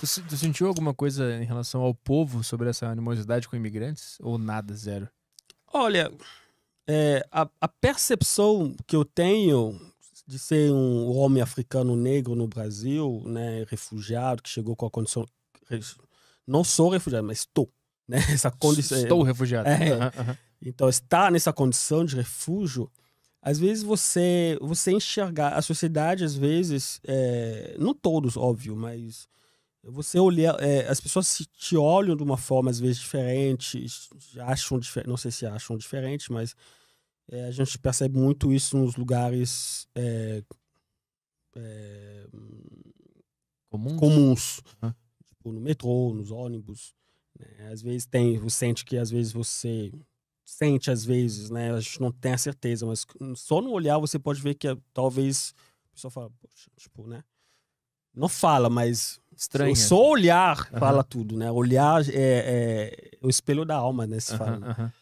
Tu, tu, sentiu alguma coisa em relação ao povo sobre essa animosidade com imigrantes? Ou nada, zero? Olha, é, a, a, percepção que eu tenho de ser um homem africano negro no Brasil, né, refugiado, que chegou com a condição. Não sou refugiado, mas estou. Né, essa condição, estou refugiado. É, uhum. Então, estar nessa condição de refúgio às vezes você você enxergar a sociedade às vezes é, não todos óbvio mas você olha é, as pessoas te olham de uma forma às vezes diferente, acham diferente, não sei se acham diferente, mas é, a gente percebe muito isso nos lugares é, é comuns, comuns uhum. tipo no metrô, nos ônibus. Né? Às vezes tem, você sente que às vezes você sente às vezes, né? A gente não tem a certeza, mas só no olhar você pode ver que é, talvez a pessoa fala, poxa, tipo, né? Não fala, mas estranha. Só olhar fala tudo, né? Olhar é, é, o espelho da alma, né? Se fala.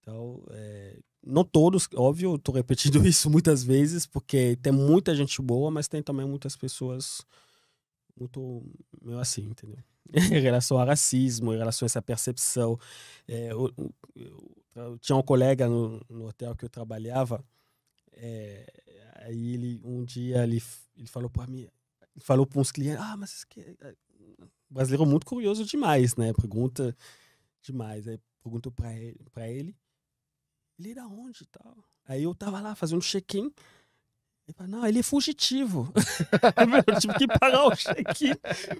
Então, é, não todos, óbvio, eu tô repetindo isso muitas vezes, porque tem muita gente boa, mas tem também muitas pessoas muito meio assim, entendeu? em relação ao racismo, em relação a essa percepção. É, eu, eu, eu, tinha um colega no, no, hotel que eu trabalhava, é, aí ele um dia ele, ele falou para mim, falou para uns clientes, ah, mas que... É, é, o brasileiro é muito curioso demais, né? Pergunta demais. Aí perguntou para ele, ele, ele é da onde e tal. Aí eu tava lá fazendo check-in, ele não, ele é fugitivo. meu, eu tive que pagar o cheque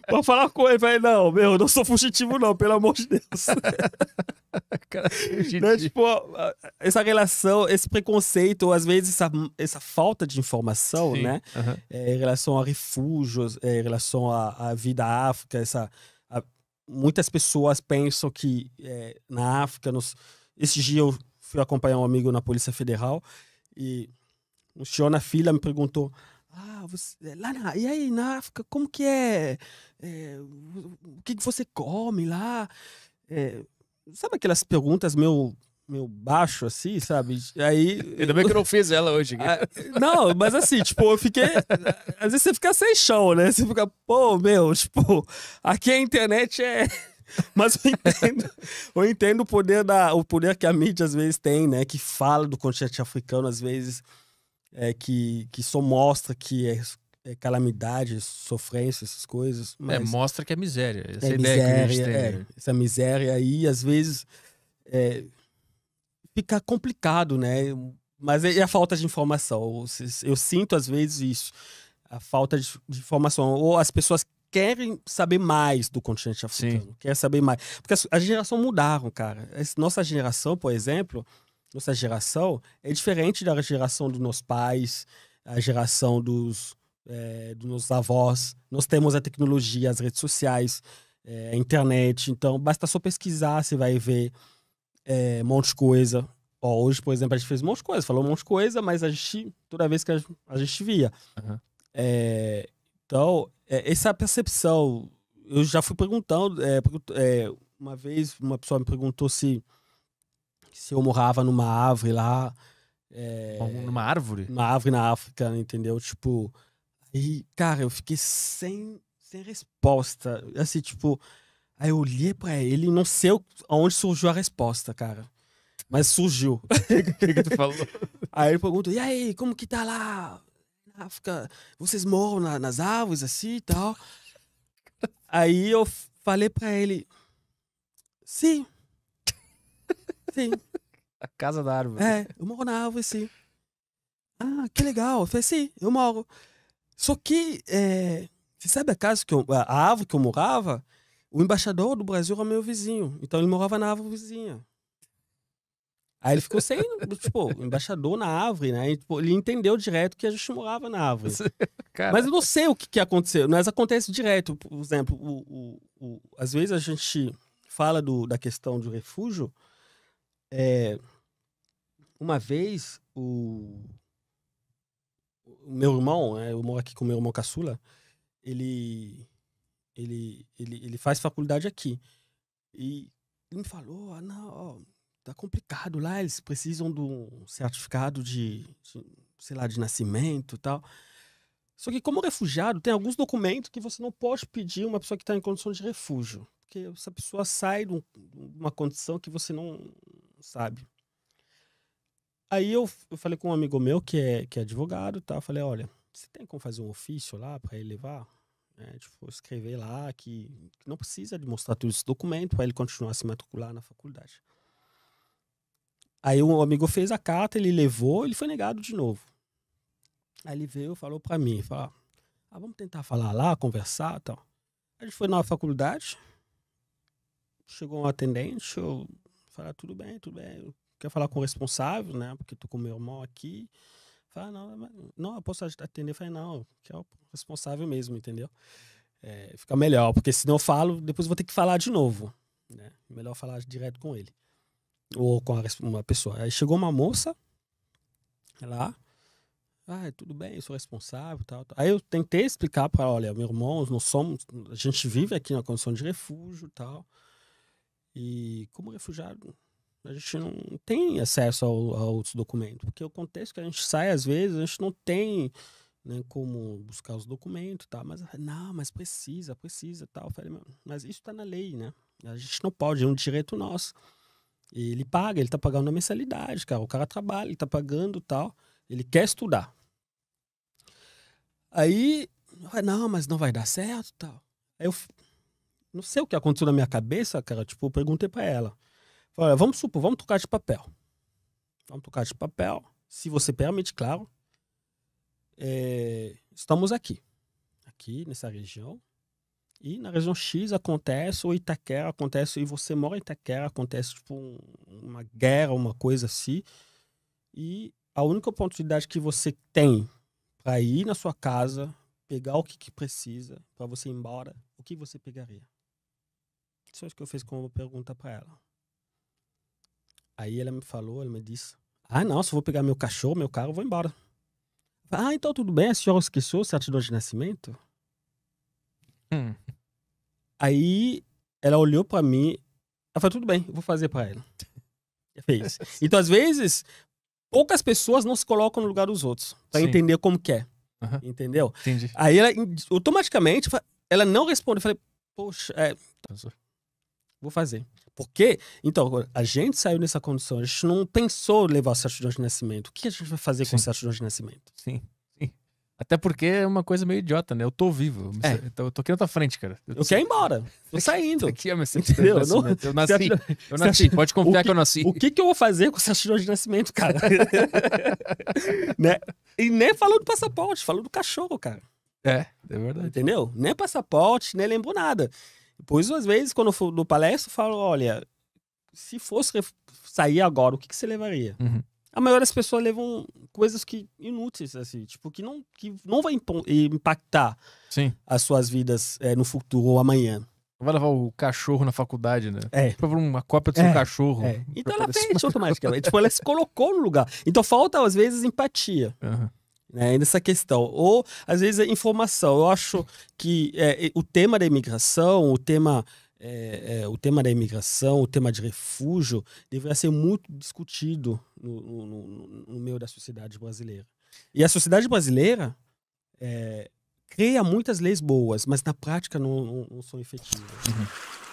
pra falar com ele. fala, não, meu, eu não sou fugitivo, não, pelo amor de Deus. Cara, né, tipo, essa relação, esse preconceito, ou às vezes essa, essa falta de informação, Sim, né? é, em relação a refúgios, é, em relação à vida África, essa, a, muitas pessoas pensam que é, na África, nos, esse dia eu fui acompanhar um amigo na Polícia Federal e um senhor na fila me perguntou: ah, você, é, lá na, e aí na África, como que é? é o que, que você come lá? É, sabe aquelas perguntas meu meu baixo assim, sabe? Aí ainda bem que eu não fiz ela hoje. A, ah, não, mas assim, tipo, eu fiquei às vezes você fica sem chão, né? Você fica, pô, meu, tipo, aqui a internet é mas eu entendo, eu entendo o poder da o poder que a mídia às vezes tem, né, que fala do continente africano às vezes é, que, que só mostra que é, é calamidade, sofrência, essas coisas. É, mas... É, mostra que é miséria. Essa é ideia miséria, que a gente tem. Né? É, essa miséria aí, às vezes, é, fica complicado, né? Mas é a falta de informação. Eu sinto, às vezes, isso. A falta de informação. Ou as pessoas querem saber mais do continente africano. Sim. Querem saber mais. Porque a geração mudaram, cara. Nossa geração, por exemplo nossa geração é diferente da geração dos nossos pais, a geração dos, é, dos nossos avós. Nós temos a tecnologia, as redes sociais, é, a internet. Então, basta só pesquisar, você vai ver é, um monte de coisa. Ó, hoje, por exemplo, a gente fez um monte de coisa, falou um monte de coisa, mas a gente, toda vez que a, a gente via. Uhum. É, então, essa percepção, eu já fui perguntando, uma vez uma pessoa me perguntou se que se eu morava numa árvore lá. É, numa árvore? Uma árvore na África, entendeu? Tipo. Aí, cara, eu fiquei sem, sem resposta. Assim, tipo. Aí eu olhei pra ele e não sei aonde surgiu a resposta, cara. Mas surgiu. O que, que tu falou? Aí ele perguntou: e aí, como que tá lá? Na África, vocês moram na, nas árvores assim e tal? Aí eu falei pra ele: sim, Sim. A casa da árvore. É, eu moro na árvore, sim. Ah, que legal. Eu falei, sim, eu moro. Só que, é, você sabe a casa que eu, a árvore que eu morava? O embaixador do Brasil era meu vizinho. Então ele morava na árvore vizinha. Aí ele ficou sem, tipo, embaixador na árvore, né? E, tipo, ele entendeu direto que a gente morava na árvore. Mas eu não sei o que, que aconteceu, mas acontece direto. Por exemplo, o, o, o, às vezes a gente fala do, da questão do refúgio, é, uma vez, o, o meu irmão, é, eu moro aqui com o meu irmão caçula, ele, ele, ele, ele faz faculdade aqui. E ele me falou, ah, não, ó, tá complicado lá, eles precisam de um certificado de, de sei lá, de nascimento e tal. Só que como refugiado, tem alguns documentos que você não pode pedir uma pessoa que está em condição de refúgio. Porque essa pessoa sai de uma condição que você não, sabe. Aí eu, eu falei com um amigo meu que é, que é advogado, tá? Eu falei, olha, você tem como fazer um ofício lá para ele levar? É, tipo, escrever lá que, que não precisa de mostrar todo esse documento para ele continuar a se matricular na faculdade. Aí um amigo fez a carta, ele levou, ele foi negado de novo. Aí ele veio, falou para mim, falou, ah, ah, vamos tentar falar lá, conversar, tal. A gente foi na faculdade, chegou um atendente, eu Falar, tudo bem, tudo bem. Quer falar com o responsável, né? Porque tô com meu irmão aqui. fala não, não, eu posso atender. Falei, não, que é o responsável mesmo, entendeu? É, fica melhor, porque se não eu falo, depois vou ter que falar de novo. Né? Melhor falar direto com ele. Ou com a, uma pessoa. Aí chegou uma moça lá. Ah, é, tudo bem, eu sou responsável, tal, tal. Aí eu tentei explicar para olha, meu irmão, nós somos, a gente vive aqui na condição de refúgio, tal. E como refugiado, a gente não tem acesso a outros documentos, porque o contexto que a gente sai, às vezes, a gente não tem né, como buscar os documentos, tá? Mas, não, mas precisa, precisa, tal. Falei, mas isso está na lei, né? A gente não pode, é um direito nosso. E ele paga, ele está pagando a mensalidade, cara. O cara trabalha, ele está pagando, tal. Ele quer estudar. Aí, não, mas não vai dar certo, tal. Aí eu não sei o que aconteceu na minha cabeça, cara. Tipo, eu perguntei para ela. Falei, olha, vamos supor, vamos trocar de papel. Vamos trocar de papel. Se você permite, é claro. É, estamos aqui. Aqui, nessa região. E na região X acontece, ou Itaquera acontece, e você mora em Itaquera, acontece tipo um, uma guerra, uma coisa assim. E a única oportunidade que você tem para ir na sua casa, pegar o que, que precisa, para você ir embora, o que você pegaria? que eu fiz com uma pergunta para ela. Aí ela me falou, ela me disse: Ah, não, se eu vou pegar meu cachorro, meu carro, eu vou embora. Ah, então tudo bem, a senhora esqueceu certidão de nascimento? Hum. Aí ela olhou para mim, ela falou: Tudo bem, eu vou fazer para ela. E fez. então, às vezes, poucas pessoas não se colocam no lugar dos outros para entender como que é. Uhum. Entendeu? Entendi. Aí ela automaticamente ela não responde. Eu falei, poxa, é, Vou fazer. Porque, então, a gente saiu nessa condição, a gente não pensou levar o certidão de nascimento. O que a gente vai fazer Sim. com a certidão de nascimento? Sim. Sim. Até porque é uma coisa meio idiota, né? Eu tô vivo. É. Eu, tô, eu tô aqui na tua frente, cara. Eu, eu quero ir embora. Tô saindo. Tô aqui, é mas Entendeu? Eu, eu nasci. Eu nasci. Pode confiar que, que, eu nasci. O que, que eu vou fazer com o certidão de nascimento, cara? né? E nem falou do passaporte, falou do cachorro, cara. É, é verdade. Entendeu? Nem passaporte, nem lembrou nada. Depois, às vezes, quando eu for no palestra, eu falo: olha, se fosse sair agora, o que, que você levaria? Uhum. A maioria das pessoas levam coisas que inúteis, assim, tipo, que não, que não vai impactar Sim. as suas vidas é, no futuro ou amanhã. Vai levar o cachorro na faculdade, né? É. Pra uma cópia do seu é. cachorro. É. Então ela fez automaticamente. tipo, ela se colocou no lugar. Então falta, às vezes, empatia. Uhum né, nessa questão. Ou, às vezes, a é informação. Eu acho que é, o tema da imigração, o tema. É, é, o tema da imigração, o tema de refúgio, deveria ser muito discutido no, no, no meio da sociedade brasileira. E a sociedade brasileira é, cria muitas leis boas, mas na prática não, não, não são efetivas. Uhum.